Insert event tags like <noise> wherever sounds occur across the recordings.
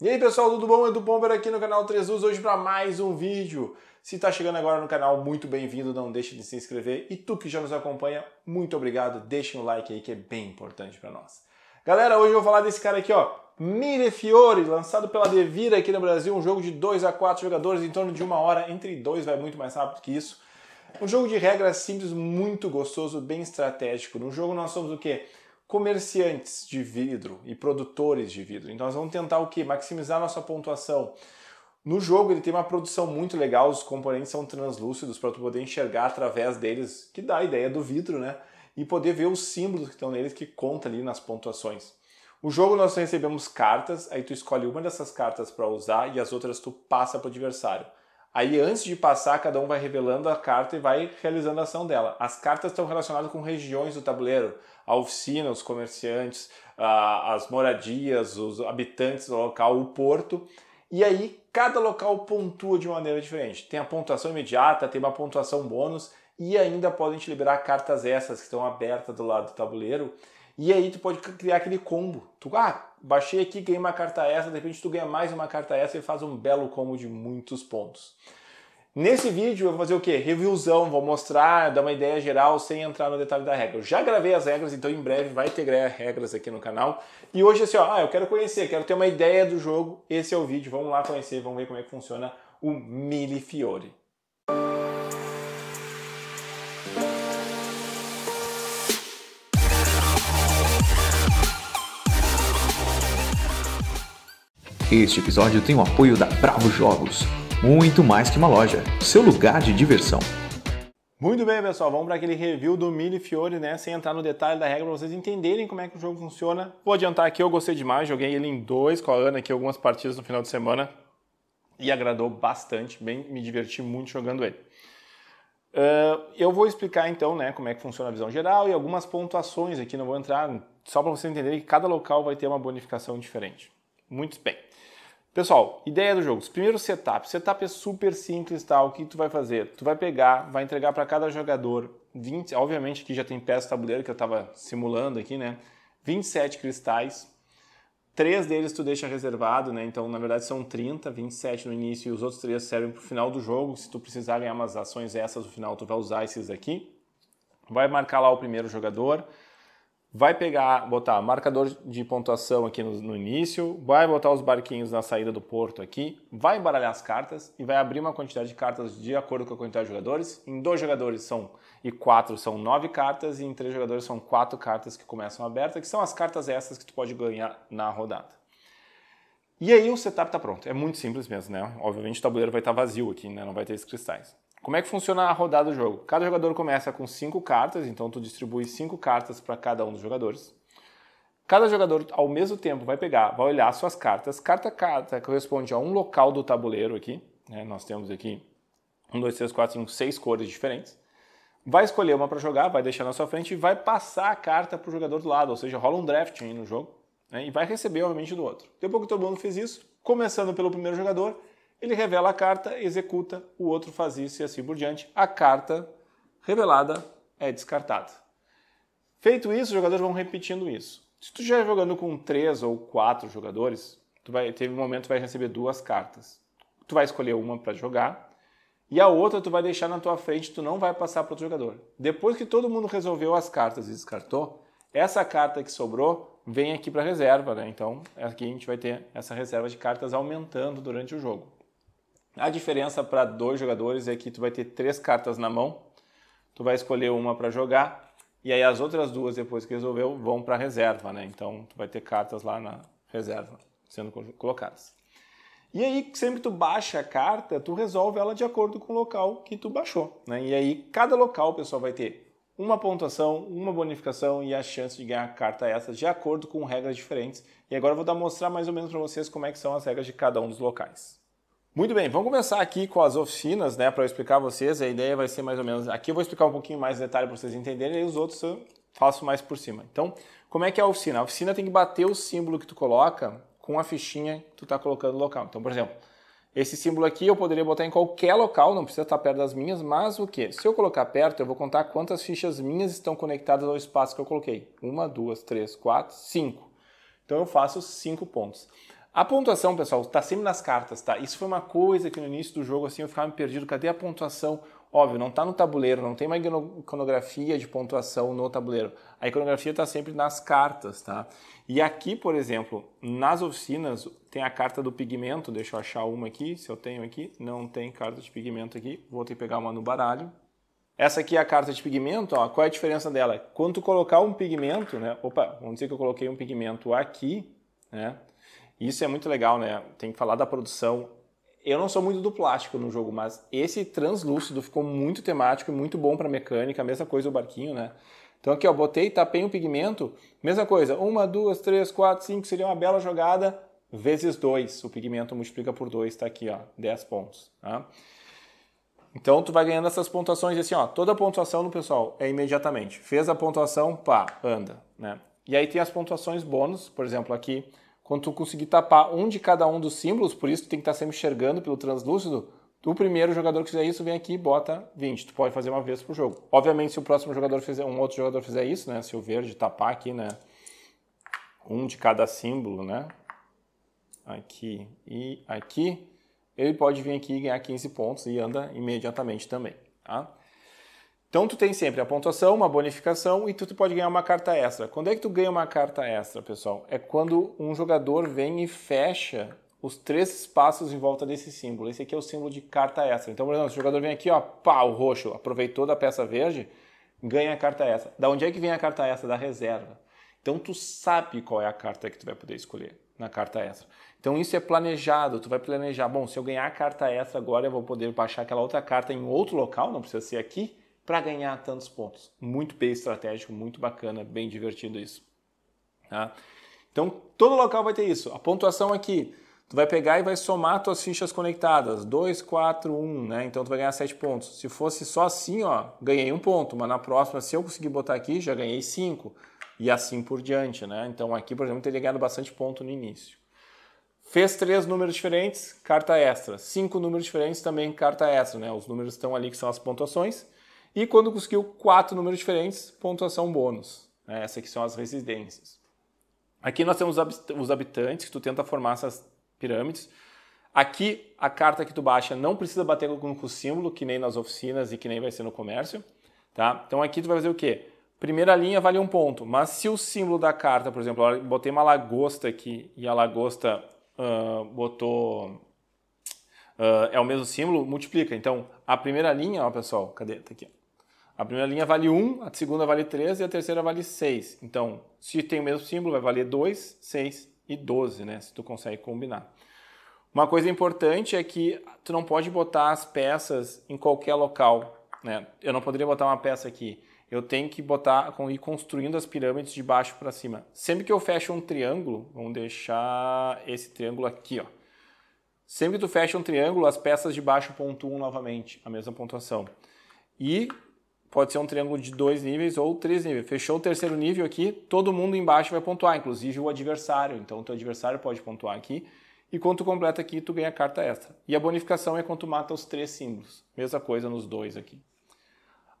E aí pessoal, tudo bom? Edu Bomber aqui no canal 3 Us, hoje para mais um vídeo. Se está chegando agora no canal, muito bem-vindo, não deixe de se inscrever. E tu que já nos acompanha, muito obrigado, deixa um like aí que é bem importante para nós. Galera, hoje eu vou falar desse cara aqui, ó, Mire Fiore, lançado pela Devira aqui no Brasil, um jogo de 2 a 4 jogadores em torno de uma hora, entre dois vai muito mais rápido que isso. Um jogo de regras simples, muito gostoso, bem estratégico. No jogo nós somos o quê? comerciantes de vidro e produtores de vidro. Então nós vamos tentar o que? Maximizar nossa pontuação. No jogo ele tem uma produção muito legal, os componentes são translúcidos para tu poder enxergar através deles, que dá a ideia do vidro, né? E poder ver os símbolos que estão neles que conta ali nas pontuações. O jogo nós recebemos cartas, aí tu escolhe uma dessas cartas para usar e as outras tu passa para o adversário. Aí, antes de passar, cada um vai revelando a carta e vai realizando a ação dela. As cartas estão relacionadas com regiões do tabuleiro, a oficina, os comerciantes, as moradias, os habitantes do local, o porto. E aí, cada local pontua de maneira diferente. Tem a pontuação imediata, tem uma pontuação bônus e ainda podem te liberar cartas essas que estão abertas do lado do tabuleiro e aí tu pode criar aquele combo. Tu, ah, baixei aqui, ganhei uma carta essa, de repente tu ganha mais uma carta essa e faz um belo combo de muitos pontos. Nesse vídeo eu vou fazer o quê Reviewzão, vou mostrar, dar uma ideia geral sem entrar no detalhe da regra. Eu já gravei as regras, então em breve vai ter regras aqui no canal. E hoje é assim, ó, ah, eu quero conhecer, quero ter uma ideia do jogo, esse é o vídeo, vamos lá conhecer, vamos ver como é que funciona o Mili Fiore. Este episódio tem o apoio da Bravo Jogos, muito mais que uma loja, seu lugar de diversão. Muito bem, pessoal, vamos para aquele review do Mille Fiore, né? Sem entrar no detalhe da regra, para vocês entenderem como é que o jogo funciona. Vou adiantar aqui, eu gostei demais, joguei ele em dois com a Ana aqui algumas partidas no final de semana e agradou bastante, bem, me diverti muito jogando ele. Uh, eu vou explicar então né, como é que funciona a visão geral e algumas pontuações aqui, não vou entrar, só para vocês entenderem que cada local vai ter uma bonificação diferente. Muito bem. Pessoal, ideia do jogo. Primeiro setup. Setup é super simples, tá? O que tu vai fazer? Tu vai pegar, vai entregar para cada jogador 20, obviamente aqui já tem peça tabuleiro que eu estava simulando aqui, né? 27 cristais. Três deles tu deixa reservado, né? Então, na verdade, são 30, 27 no início e os outros três servem para o final do jogo. Se tu precisar ganhar umas ações essas no final, tu vai usar esses aqui. Vai marcar lá o primeiro jogador vai pegar, botar marcador de pontuação aqui no, no, início, vai botar os barquinhos na saída do porto aqui, vai embaralhar as cartas e vai abrir uma quantidade de cartas de acordo com a quantidade de jogadores. Em dois jogadores são e quatro são nove cartas e em três jogadores são quatro cartas que começam abertas, que são as cartas essas que tu pode ganhar na rodada. E aí o setup está pronto. É muito simples mesmo, né? Obviamente o tabuleiro vai estar tá vazio aqui, né? Não vai ter esses cristais. Como é que funciona a rodada do jogo? Cada jogador começa com cinco cartas, então tu distribui cinco cartas para cada um dos jogadores. Cada jogador, ao mesmo tempo, vai pegar, vai olhar suas cartas. Carta carta corresponde a um local do tabuleiro aqui. Né? Nós temos aqui 1, 2, 3, 4, 5, 6 cores diferentes. Vai escolher uma para jogar, vai deixar na sua frente e vai passar a carta para o jogador do lado, ou seja, rola um draft aí no jogo né? e vai receber, obviamente, do outro. Depois que todo mundo fez isso, começando pelo primeiro jogador, ele revela a carta, executa, o outro faz isso e assim por diante. A carta revelada é descartada. Feito isso, os jogadores vão repetindo isso. Se tu já é jogando com três ou quatro jogadores, tu vai, teve um momento que vai receber duas cartas. Tu vai escolher uma para jogar e a outra tu vai deixar na tua frente, tu não vai passar para outro jogador. Depois que todo mundo resolveu as cartas e descartou, essa carta que sobrou vem aqui para reserva, né? Então aqui a gente vai ter essa reserva de cartas aumentando durante o jogo. A diferença para dois jogadores é que tu vai ter três cartas na mão, tu vai escolher uma para jogar e aí as outras duas depois que resolveu vão para reserva, né? Então tu vai ter cartas lá na reserva sendo colocadas. E aí sempre tu baixa a carta, tu resolve ela de acordo com o local que tu baixou, né? E aí cada local pessoal vai ter uma pontuação, uma bonificação e a chance de ganhar a carta essa de acordo com regras diferentes. E agora eu vou dar mostrar mais ou menos para vocês como é que são as regras de cada um dos locais. Muito bem, vamos começar aqui com as oficinas, né, para explicar vocês. A ideia vai ser mais ou menos. Aqui eu vou explicar um pouquinho mais detalhe para vocês entenderem e os outros eu faço mais por cima. Então, como é que é a oficina? A oficina tem que bater o símbolo que tu coloca com a fichinha que tu está colocando no local. Então, por exemplo, esse símbolo aqui eu poderia botar em qualquer local, não precisa estar perto das minhas, mas o que? Se eu colocar perto, eu vou contar quantas fichas minhas estão conectadas ao espaço que eu coloquei. Uma, duas, três, quatro, cinco. Então eu faço cinco pontos. A pontuação, pessoal, está sempre nas cartas, tá? Isso foi uma coisa que no início do jogo, assim, eu ficava me perdido. Cadê a pontuação? Óbvio, não está no tabuleiro, não tem uma iconografia de pontuação no tabuleiro. A iconografia está sempre nas cartas, tá? E aqui, por exemplo, nas oficinas tem a carta do pigmento, deixa eu achar uma aqui, se eu tenho aqui, não tem carta de pigmento aqui, vou ter que pegar uma no baralho. Essa aqui é a carta de pigmento, ó, qual é a diferença dela? Quando tu colocar um pigmento, né, opa, vamos dizer que eu coloquei um pigmento aqui, né, isso é muito legal, né? Tem que falar da produção. Eu não sou muito do plástico no jogo, mas esse translúcido ficou muito temático e muito bom para mecânica. Mesma coisa o barquinho, né? Então aqui, ó, botei, tapei um pigmento. Mesma coisa, uma, duas, três, quatro, cinco, seria uma bela jogada. Vezes dois, o pigmento multiplica por dois, está aqui, ó, dez pontos. Tá? Então tu vai ganhando essas pontuações assim, ó, toda a pontuação no pessoal é imediatamente. Fez a pontuação, pá, anda, né? E aí tem as pontuações bônus, por exemplo, aqui quando tu conseguir tapar um de cada um dos símbolos, por isso tu tem que estar tá sempre enxergando pelo translúcido, o primeiro jogador que fizer isso vem aqui e bota 20. Tu pode fazer uma vez pro jogo. Obviamente, se o próximo jogador fizer, um outro jogador fizer isso, né? Se o verde tapar aqui, né? Um de cada símbolo, né? Aqui e aqui, ele pode vir aqui e ganhar 15 pontos e anda imediatamente também, tá? Então tu tem sempre a pontuação, uma bonificação e tu, tu, pode ganhar uma carta extra. Quando é que tu ganha uma carta extra, pessoal? É quando um jogador vem e fecha os três espaços em volta desse símbolo. Esse aqui é o símbolo de carta extra. Então, por exemplo, se o jogador vem aqui, ó, pá, o roxo, aproveitou da peça verde, ganha a carta extra. Da onde é que vem a carta extra? Da reserva. Então tu sabe qual é a carta que tu vai poder escolher na carta extra. Então isso é planejado, tu vai planejar, bom, se eu ganhar a carta extra agora eu vou poder baixar aquela outra carta em outro local, não precisa ser aqui, para ganhar tantos pontos. Muito bem estratégico, muito bacana, bem divertido isso. Tá? Então, todo local vai ter isso. A pontuação aqui, tu vai pegar e vai somar tuas fichas conectadas. 2, 4, 1, né? Então tu vai ganhar 7 pontos. Se fosse só assim, ó, ganhei um ponto, mas na próxima, se eu conseguir botar aqui, já ganhei 5. E assim por diante, né? Então aqui, por exemplo, teria ganhado bastante ponto no início. Fez três números diferentes, carta extra. Cinco números diferentes, também carta extra, né? Os números estão ali que são as pontuações. E quando conseguiu quatro números diferentes, pontuação bônus. Né? Essas que são as residências. Aqui nós temos os habitantes, que tu tenta formar essas pirâmides. Aqui, a carta que tu baixa não precisa bater com o símbolo, que nem nas oficinas e que nem vai ser no comércio. Tá? Então aqui tu vai fazer o quê? Primeira linha vale um ponto, mas se o símbolo da carta, por exemplo, eu botei uma lagosta aqui e a lagosta uh, botou... Uh, é o mesmo símbolo, multiplica. Então, a primeira linha, ó pessoal, cadê? Tá aqui, ó a primeira linha vale 1, a segunda vale 3 e a terceira vale 6. Então, se tem o mesmo símbolo, vai valer 2, 6 e 12, né? Se tu consegue combinar. Uma coisa importante é que tu não pode botar as peças em qualquer local, né? Eu não poderia botar uma peça aqui. Eu tenho que botar, ir construindo as pirâmides de baixo para cima. Sempre que eu fecho um triângulo, vamos deixar esse triângulo aqui, ó. Sempre que tu fecha um triângulo, as peças de baixo pontuam novamente, a mesma pontuação. E pode ser um triângulo de dois níveis ou três níveis. Fechou o terceiro nível aqui, todo mundo embaixo vai pontuar, inclusive o adversário. Então, o teu adversário pode pontuar aqui. E quando tu completa aqui, tu ganha carta extra. E a bonificação é quando tu mata os três símbolos. Mesma coisa nos dois aqui.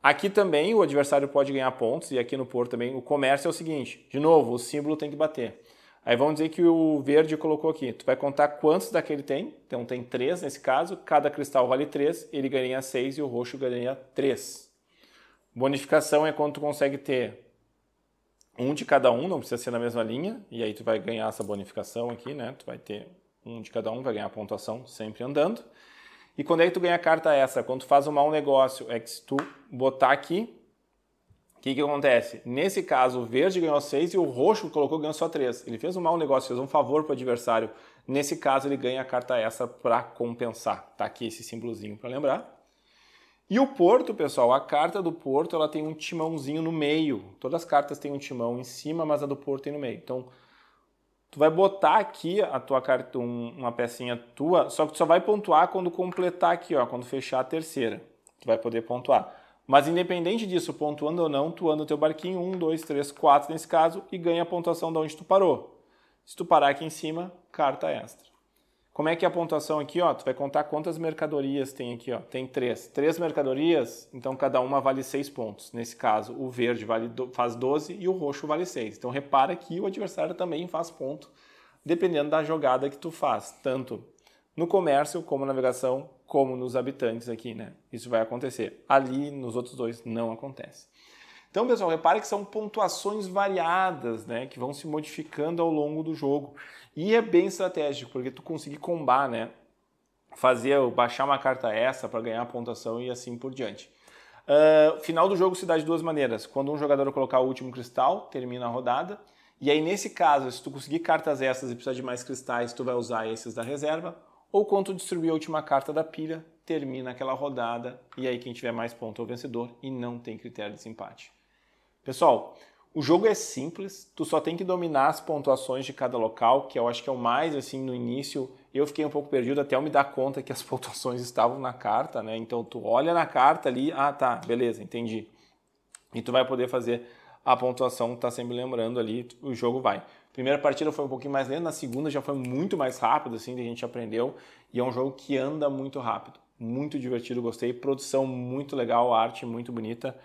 Aqui também o adversário pode ganhar pontos, e aqui no Porto também. O comércio é o seguinte: de novo, o símbolo tem que bater. Aí vamos dizer que o verde colocou aqui. Tu vai contar quantos daquele tem. Então tem três nesse caso. Cada cristal vale três, ele ganha seis e o roxo ganha três. Bonificação é quando tu consegue ter um de cada um, não precisa ser na mesma linha, e aí tu vai ganhar essa bonificação aqui, né? Tu vai ter um de cada um, vai ganhar pontuação sempre andando. E quando é que tu ganha a carta essa? Quando tu faz um mau negócio, é que se tu botar aqui, o que, que acontece? Nesse caso, o verde ganhou 6 e o roxo que colocou ganhou só 3. Ele fez um mau negócio, fez um favor para o adversário. Nesse caso, ele ganha a carta essa para compensar. Tá aqui esse símbolozinho para lembrar. E o Porto, pessoal, a carta do Porto ela tem um timãozinho no meio. Todas as cartas têm um timão em cima, mas a do Porto tem no meio. Então, tu vai botar aqui a tua carta, uma pecinha tua, só que tu só vai pontuar quando completar aqui, ó, quando fechar a terceira. Tu vai poder pontuar. Mas independente disso, pontuando ou não, tu anda o teu barquinho 1, 2, 3, 4 nesse caso e ganha a pontuação de onde tu parou. Se tu parar aqui em cima, carta extra. Como é que é a pontuação aqui? Ó, tu vai contar quantas mercadorias tem aqui. Ó. Tem três. Três mercadorias, então cada uma vale seis pontos. Nesse caso, o verde vale, faz 12 e o roxo vale 6. Então repara que o adversário também faz ponto, dependendo da jogada que tu faz, tanto no comércio, como na navegação, como nos habitantes aqui, né? Isso vai acontecer. Ali, nos outros dois, não acontece. Então, pessoal, repare que são pontuações variadas, né, que vão se modificando ao longo do jogo. E é bem estratégico, porque tu conseguir combar, né, fazer, baixar uma carta essa para ganhar a pontuação e assim por diante. Uh, final do jogo se dá de duas maneiras. Quando um jogador colocar o último cristal, termina a rodada. E aí, nesse caso, se tu conseguir cartas essas e precisar de mais cristais, tu vai usar esses da reserva. Ou quando tu distribuir a última carta da pilha, termina aquela rodada. E aí, quem tiver mais ponto é o vencedor e não tem critério de desempate. Pessoal, o jogo é simples, tu só tem que dominar as pontuações de cada local, que eu acho que é o mais assim no início. Eu fiquei um pouco perdido até eu me dar conta que as <laughs> pontuações estavam na carta, né? Então tu olha na carta ali, ah tá, beleza, entendi. E tu vai poder fazer a pontuação, tá sempre lembrando ali, o jogo vai. Primeira partida foi um pouquinho mais lenta, na segunda já foi muito mais rápido, assim, a gente aprendeu. E é um jogo que anda muito rápido, muito divertido, gostei. Produção muito legal, arte muito bonita.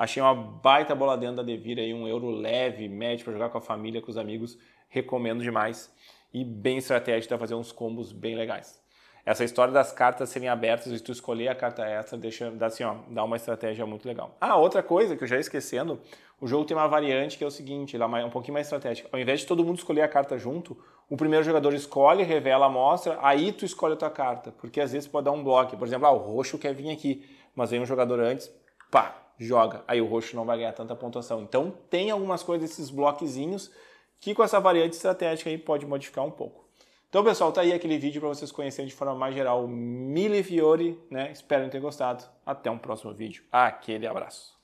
Achei uma baita bola dentro da Devir aí, um euro leve, médio para jogar com a família, com os amigos. Recomendo demais. E bem estratégico, dá fazer uns combos bem legais. Essa história das cartas serem abertas e tu escolher a carta extra, deixa, dá, assim, ó, dá uma estratégia muito legal. Ah, outra coisa que eu já ia esquecendo, o jogo tem uma variante que é o seguinte, ela é um pouquinho mais estratégica. Ao invés de todo mundo escolher a carta junto, o primeiro jogador escolhe, revela mostra aí tu escolhe a tua carta, porque às vezes pode dar um bloco. Por exemplo, ah, o roxo quer vir aqui, mas vem um jogador antes, pá, joga. Aí o roxo não vai ganhar tanta pontuação. Então tem algumas coisas esses bloquezinhos que com essa variante estratégica aí pode modificar um pouco. Então, pessoal, tá aí aquele vídeo para vocês conhecerem de forma mais geral Mille Fiori, né? Espero que tenham gostado. Até um próximo vídeo. Aquele abraço.